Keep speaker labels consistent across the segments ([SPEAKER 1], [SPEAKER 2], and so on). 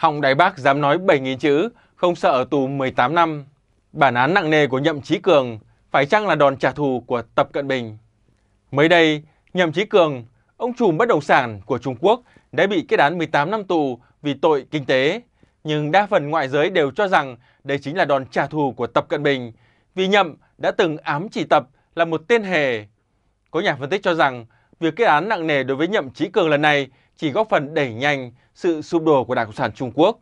[SPEAKER 1] Họng đại bác dám nói 7.000 chữ, không sợ ở tù 18 năm. Bản án nặng nề của Nhậm Chí Cường phải chăng là đòn trả thù của Tập Cận Bình? Mới đây, Nhậm Chí Cường, ông chủ bất động sản của Trung Quốc đã bị kết án 18 năm tù vì tội kinh tế. Nhưng đa phần ngoại giới đều cho rằng đây chính là đòn trả thù của Tập Cận Bình vì Nhậm đã từng ám chỉ Tập là một tên hề. Có nhà phân tích cho rằng việc kết án nặng nề đối với Nhậm Chí Cường lần này chỉ góp phần đẩy nhanh sự sụp đổ của Đảng Cộng sản Trung Quốc.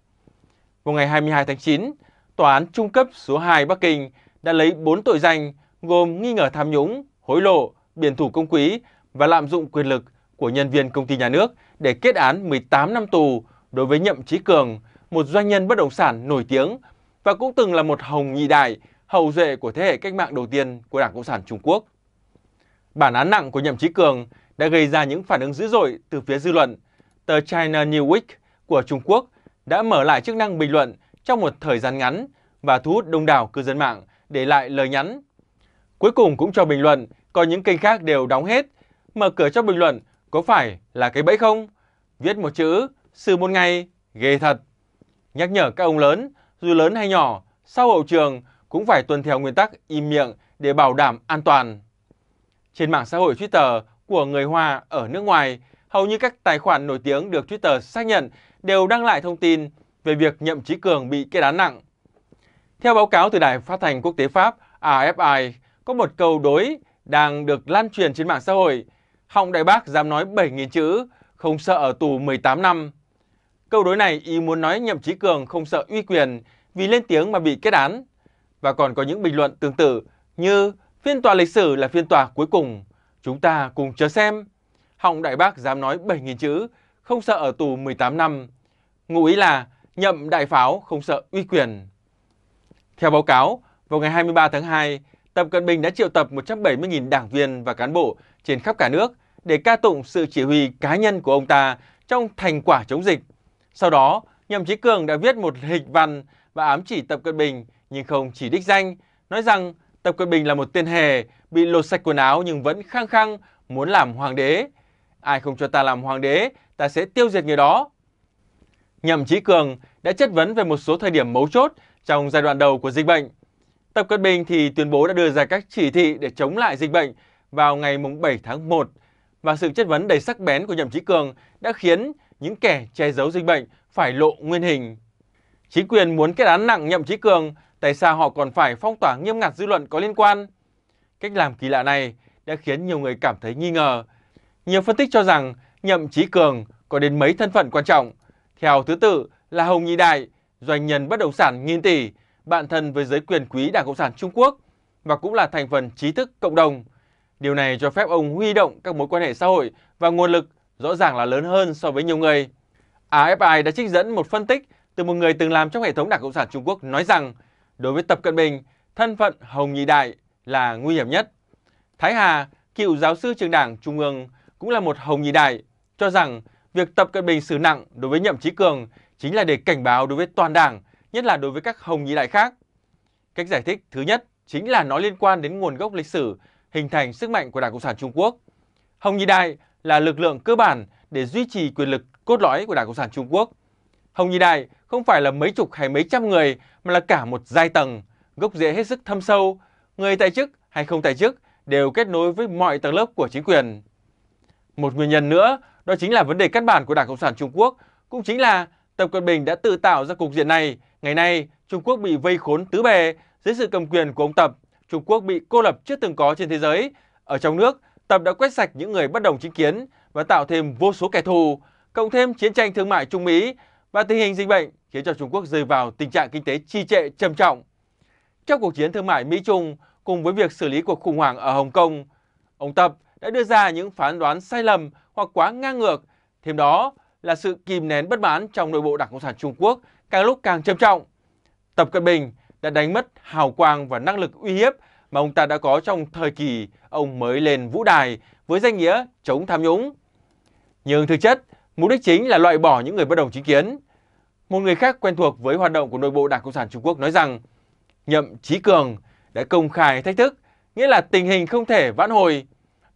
[SPEAKER 1] Vào ngày 22 tháng 9, Tòa án Trung cấp số 2 Bắc Kinh đã lấy 4 tội danh gồm nghi ngờ tham nhũng, hối lộ, biển thủ công quý và lạm dụng quyền lực của nhân viên công ty nhà nước để kết án 18 năm tù đối với Nhậm Chí Cường, một doanh nhân bất động sản nổi tiếng và cũng từng là một hồng nhị đại, hậu duệ của thế hệ cách mạng đầu tiên của Đảng Cộng sản Trung Quốc. Bản án nặng của Nhậm Chí Cường đã gây ra những phản ứng dữ dội từ phía dư luận tờ China New Week của Trung Quốc đã mở lại chức năng bình luận trong một thời gian ngắn và thu hút đông đảo cư dân mạng để lại lời nhắn. Cuối cùng cũng cho bình luận, có những kênh khác đều đóng hết. Mở cửa cho bình luận có phải là cái bẫy không? Viết một chữ, sự một ngày, ghê thật. Nhắc nhở các ông lớn, dù lớn hay nhỏ, sau hậu trường cũng phải tuân theo nguyên tắc im miệng để bảo đảm an toàn. Trên mạng xã hội Twitter của người Hoa ở nước ngoài, hầu như các tài khoản nổi tiếng được Twitter xác nhận đều đăng lại thông tin về việc Nhậm Chí Cường bị kết án nặng. Theo báo cáo từ Đài Phát thanh Quốc tế Pháp AFI, có một câu đối đang được lan truyền trên mạng xã hội. Họng Đại Bác dám nói 7.000 chữ, không sợ ở tù 18 năm. Câu đối này ý muốn nói Nhậm Chí Cường không sợ uy quyền vì lên tiếng mà bị kết án. Và còn có những bình luận tương tự như phiên tòa lịch sử là phiên tòa cuối cùng. Chúng ta cùng chờ xem. Hồng Đại Bác dám nói 7.000 chữ, không sợ ở tù 18 năm. Ngụ ý là nhậm đại pháo không sợ uy quyền. Theo báo cáo, vào ngày 23 tháng 2, Tập Cận Bình đã triệu tập 170.000 đảng viên và cán bộ trên khắp cả nước để ca tụng sự chỉ huy cá nhân của ông ta trong thành quả chống dịch. Sau đó, Nhậm Chí Cường đã viết một hịch văn và ám chỉ Tập Cận Bình nhưng không chỉ đích danh, nói rằng Tập Cận Bình là một tên hề bị lột sạch quần áo nhưng vẫn khăng khăng muốn làm hoàng đế ai không cho ta làm hoàng đế, ta sẽ tiêu diệt người đó. Nhậm Chí Cường đã chất vấn về một số thời điểm mấu chốt trong giai đoạn đầu của dịch bệnh. Tập Cận Bình thì tuyên bố đã đưa ra các chỉ thị để chống lại dịch bệnh vào ngày 7 tháng 1 và sự chất vấn đầy sắc bén của Nhậm Chí Cường đã khiến những kẻ che giấu dịch bệnh phải lộ nguyên hình. Chính quyền muốn kết án nặng Nhậm Chí Cường, tại sao họ còn phải phong tỏa nghiêm ngặt dư luận có liên quan? Cách làm kỳ lạ này đã khiến nhiều người cảm thấy nghi ngờ nhiều phân tích cho rằng Nhậm Chí Cường có đến mấy thân phận quan trọng. Theo thứ tự là Hồng Nhị Đại, doanh nhân bất động sản nghìn tỷ, bạn thân với giới quyền quý Đảng Cộng sản Trung Quốc và cũng là thành phần trí thức cộng đồng. Điều này cho phép ông huy động các mối quan hệ xã hội và nguồn lực rõ ràng là lớn hơn so với nhiều người. AFI đã trích dẫn một phân tích từ một người từng làm trong hệ thống Đảng Cộng sản Trung Quốc nói rằng đối với Tập Cận Bình, thân phận Hồng Nhị Đại là nguy hiểm nhất. Thái Hà, cựu giáo sư trường đảng Trung ương cũng là một hồng nhị đại, cho rằng việc Tập Cận Bình xử nặng đối với Nhậm Chí Cường chính là để cảnh báo đối với toàn đảng, nhất là đối với các hồng nhị đại khác. Cách giải thích thứ nhất chính là nó liên quan đến nguồn gốc lịch sử hình thành sức mạnh của Đảng Cộng sản Trung Quốc. Hồng nhị đại là lực lượng cơ bản để duy trì quyền lực cốt lõi của Đảng Cộng sản Trung Quốc. Hồng nhị đại không phải là mấy chục hay mấy trăm người mà là cả một giai tầng, gốc rễ hết sức thâm sâu, người tại chức hay không tại chức đều kết nối với mọi tầng lớp của chính quyền. Một nguyên nhân nữa đó chính là vấn đề căn bản của Đảng Cộng sản Trung Quốc, cũng chính là Tập Cận Bình đã tự tạo ra cục diện này. Ngày nay, Trung Quốc bị vây khốn tứ bề dưới sự cầm quyền của ông Tập. Trung Quốc bị cô lập chưa từng có trên thế giới. Ở trong nước, Tập đã quét sạch những người bất đồng chính kiến và tạo thêm vô số kẻ thù, cộng thêm chiến tranh thương mại Trung Mỹ và tình hình dịch bệnh khiến cho Trung Quốc rơi vào tình trạng kinh tế trì trệ trầm trọng. Trong cuộc chiến thương mại Mỹ-Trung cùng với việc xử lý cuộc khủng hoảng ở Hồng Kông, ông Tập đã đưa ra những phán đoán sai lầm hoặc quá ngang ngược. Thêm đó là sự kìm nén bất mãn trong nội bộ Đảng Cộng sản Trung Quốc càng lúc càng trầm trọng. Tập Cận Bình đã đánh mất hào quang và năng lực uy hiếp mà ông ta đã có trong thời kỳ ông mới lên vũ đài với danh nghĩa chống tham nhũng. Nhưng thực chất, mục đích chính là loại bỏ những người bất đồng chính kiến. Một người khác quen thuộc với hoạt động của nội bộ Đảng Cộng sản Trung Quốc nói rằng Nhậm Chí Cường đã công khai thách thức, nghĩa là tình hình không thể vãn hồi.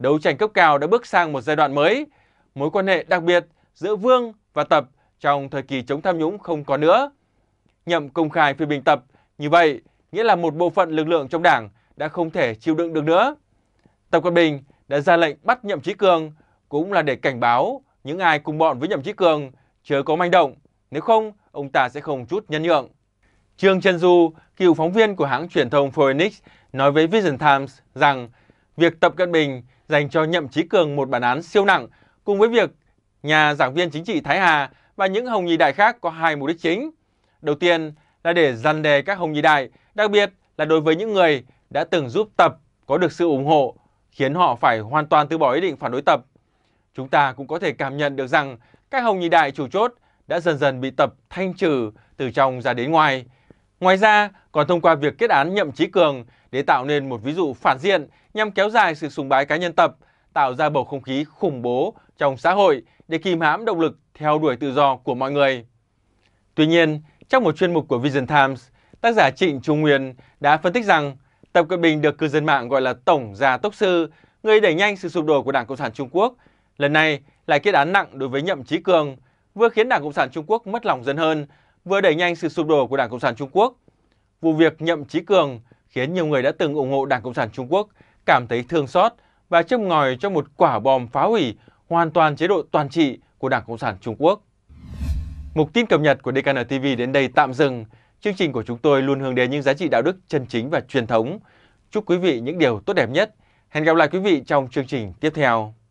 [SPEAKER 1] Đấu tranh cấp cao đã bước sang một giai đoạn mới. Mối quan hệ đặc biệt giữa Vương và Tập trong thời kỳ chống tham nhũng không có nữa. Nhậm công khai phê bình Tập như vậy nghĩa là một bộ phận lực lượng trong đảng đã không thể chịu đựng được nữa. Tập Cận Bình đã ra lệnh bắt Nhậm Chí Cường cũng là để cảnh báo những ai cùng bọn với Nhậm Chí Cường chớ có manh động, nếu không ông ta sẽ không chút nhân nhượng. Trương Trần Du, cựu phóng viên của hãng truyền thông Phoenix, nói với Vision Times rằng việc Tập Cận Bình dành cho Nhậm Chí Cường một bản án siêu nặng cùng với việc nhà giảng viên chính trị Thái Hà và những hồng nhì đại khác có hai mục đích chính. Đầu tiên là để dằn đề các hồng nhì đại, đặc biệt là đối với những người đã từng giúp tập có được sự ủng hộ, khiến họ phải hoàn toàn từ bỏ ý định phản đối tập. Chúng ta cũng có thể cảm nhận được rằng các hồng nhì đại chủ chốt đã dần dần bị tập thanh trừ từ trong ra đến ngoài. Ngoài ra, còn thông qua việc kết án nhậm chí cường để tạo nên một ví dụ phản diện nhằm kéo dài sự sùng bái cá nhân tập, tạo ra bầu không khí khủng bố trong xã hội để kìm hãm động lực theo đuổi tự do của mọi người. Tuy nhiên, trong một chuyên mục của Vision Times, tác giả Trịnh Trung Nguyên đã phân tích rằng Tập Cận Bình được cư dân mạng gọi là Tổng già Tốc Sư, người đẩy nhanh sự sụp đổ của Đảng Cộng sản Trung Quốc, lần này lại kết án nặng đối với Nhậm Chí Cường, vừa khiến Đảng Cộng sản Trung Quốc mất lòng dân hơn, vừa đẩy nhanh sự sụp đổ của Đảng Cộng sản Trung Quốc. Vụ việc Nhậm Chí Cường khiến nhiều người đã từng ủng hộ Đảng Cộng sản Trung Quốc cảm thấy thương xót và châm ngòi cho một quả bom phá hủy hoàn toàn chế độ toàn trị của Đảng Cộng sản Trung Quốc. Mục tin cập nhật của DKN TV đến đây tạm dừng. Chương trình của chúng tôi luôn hướng đến những giá trị đạo đức chân chính và truyền thống. Chúc quý vị những điều tốt đẹp nhất. Hẹn gặp lại quý vị trong chương trình tiếp theo.